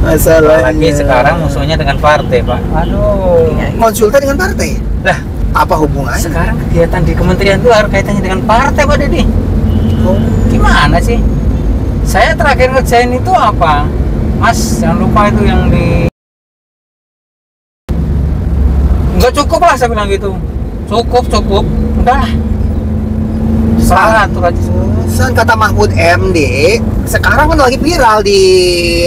Masalah lagi sekarang musuhnya dengan partai, Pak. Aduh. Iya. Konsultan dengan partai? Lah, apa hubungannya? Sekarang kegiatan di kementerian itu harus kaitannya dengan partai, Pak Dedi. Oh. Gimana sih? Saya terakhir ngerjain itu apa? Mas, jangan lupa itu yang di nggak cukup lah saya bilang gitu cukup cukup udah salah tuh aja San kata Mahmud MD sekarang kan lagi viral di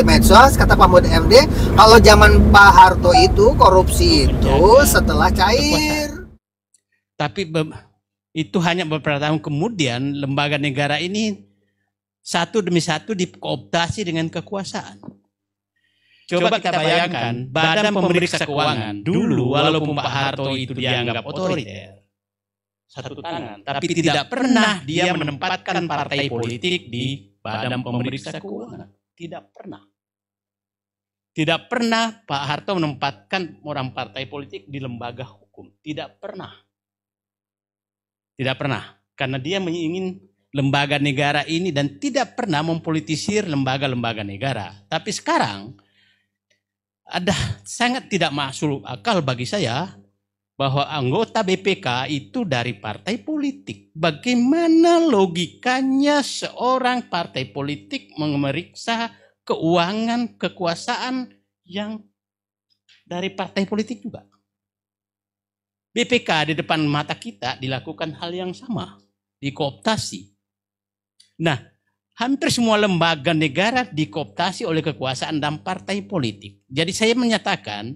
medsos kata Mahmud MD kalau zaman Pak Harto itu korupsi oh, itu setelah cair. Tapi itu hanya beberapa tahun kemudian lembaga negara ini satu demi satu dikooptasi dengan kekuasaan. Coba, Coba kita bayangkan, badan pemeriksa keuangan dulu walaupun Pak Harto itu dianggap otoriter, satu tangan, tapi tidak pernah dia menempatkan partai politik di badan pemeriksa keuangan. Tidak pernah. Tidak pernah Pak Harto menempatkan orang partai politik di lembaga hukum. Tidak pernah. Tidak pernah. Karena dia ingin lembaga negara ini dan tidak pernah mempolitisir lembaga-lembaga negara. Tapi sekarang ada sangat tidak masuk akal bagi saya bahwa anggota BPK itu dari partai politik. Bagaimana logikanya seorang partai politik memeriksa keuangan kekuasaan yang dari partai politik juga? BPK di depan mata kita dilakukan hal yang sama, dikooptasi. Nah, hampir semua lembaga negara dikooptasi oleh kekuasaan dan partai politik. Jadi saya menyatakan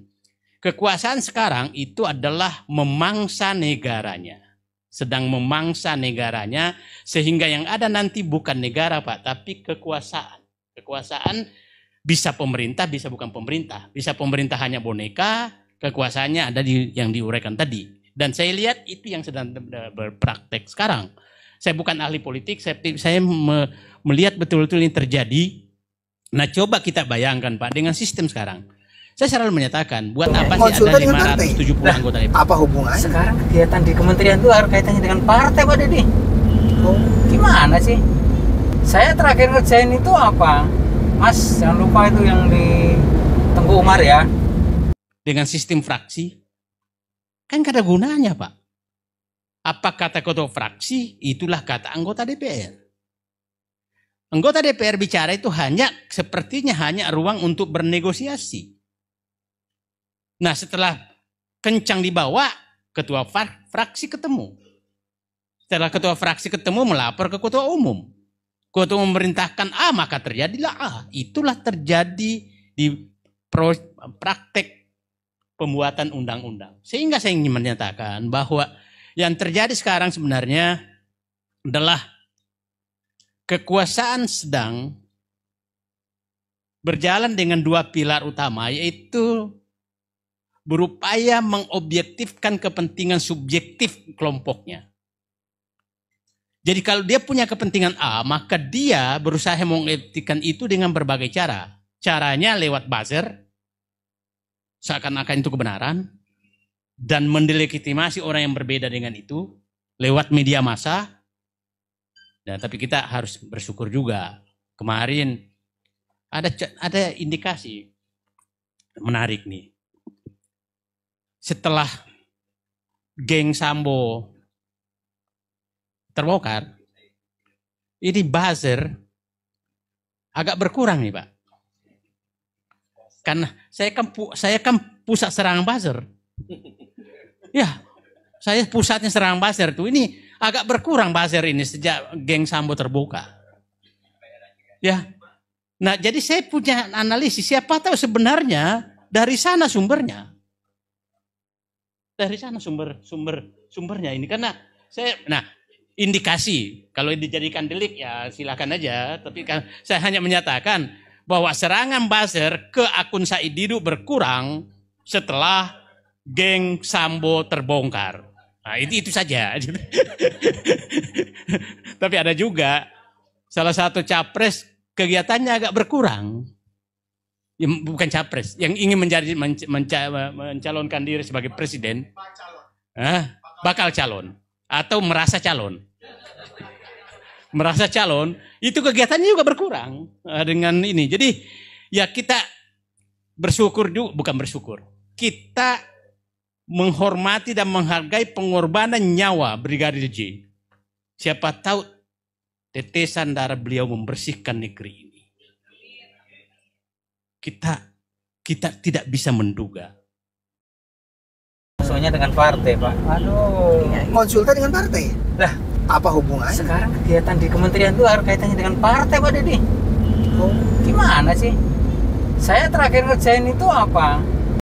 Kekuasaan sekarang itu adalah memangsa negaranya. Sedang memangsa negaranya sehingga yang ada nanti bukan negara Pak, tapi kekuasaan. Kekuasaan bisa pemerintah, bisa bukan pemerintah. Bisa pemerintah hanya boneka, kekuasaannya ada di, yang diuraikan tadi. Dan saya lihat itu yang sedang berpraktek sekarang. Saya bukan ahli politik, saya, saya me, melihat betul-betul ini terjadi. Nah coba kita bayangkan Pak, dengan sistem sekarang saya selalu menyatakan, buat apa sih ada 570 partai. Nah, anggota DPR? Apa hubungannya? Sekarang kegiatan di kementerian itu harus kaitannya dengan partai, Pak Deddy. Hmm. Oh. Gimana sih? Saya terakhir ngerjain itu apa? Mas, jangan lupa itu yang di Tengku Umar ya. Dengan sistem fraksi? Kan kada gunanya, Pak. Apa kata kota fraksi, itulah kata anggota DPR. Anggota DPR bicara itu hanya sepertinya hanya ruang untuk bernegosiasi. Nah setelah kencang dibawa, ketua fraksi ketemu. Setelah ketua fraksi ketemu melapor ke ketua umum. Ketua umum memerintahkan A, ah, maka terjadilah A. Ah, itulah terjadi di praktek pembuatan undang-undang. Sehingga saya ingin menyatakan bahwa yang terjadi sekarang sebenarnya adalah kekuasaan sedang berjalan dengan dua pilar utama yaitu berupaya mengobjektifkan kepentingan subjektif kelompoknya. Jadi kalau dia punya kepentingan A, maka dia berusaha mengobjektifkan itu dengan berbagai cara. Caranya lewat buzzer, seakan-akan itu kebenaran, dan mendelegitimasi orang yang berbeda dengan itu lewat media massa. Nah, tapi kita harus bersyukur juga. Kemarin ada ada indikasi menarik nih setelah geng Sambo terbongkar, ini buzzer agak berkurang nih Pak. Karena saya kan saya kan pusat serangan buzzer. Ya, saya pusatnya serangan buzzer tuh. Ini agak berkurang buzzer ini sejak geng Sambo terbuka. Ya. Nah, jadi saya punya analisis siapa tahu sebenarnya dari sana sumbernya dari sana sumber sumber sumbernya ini karena saya nah indikasi kalau dijadikan delik ya silakan aja tapi kan saya hanya menyatakan bahwa serangan buzzer ke akun Said Didu berkurang setelah geng Sambo terbongkar. Nah, itu itu saja. tapi ada juga salah satu capres kegiatannya agak berkurang ya, bukan capres, yang ingin menjadi menca, mencalonkan diri sebagai presiden, bakal calon atau merasa calon. merasa calon, itu kegiatannya juga berkurang eh, dengan ini. Jadi ya kita bersyukur juga, bukan bersyukur. Kita menghormati dan menghargai pengorbanan nyawa Brigadir J. Siapa tahu tetesan darah beliau membersihkan negeri ini kita kita tidak bisa menduga. Soalnya dengan partai, Pak. Aduh. Iya, iya. Konsultan dengan partai? Lah, apa hubungannya? Sekarang kegiatan di kementerian itu harus kaitannya dengan partai, Pak Dedi. Oh. Gimana sih? Saya terakhir ngerjain itu apa?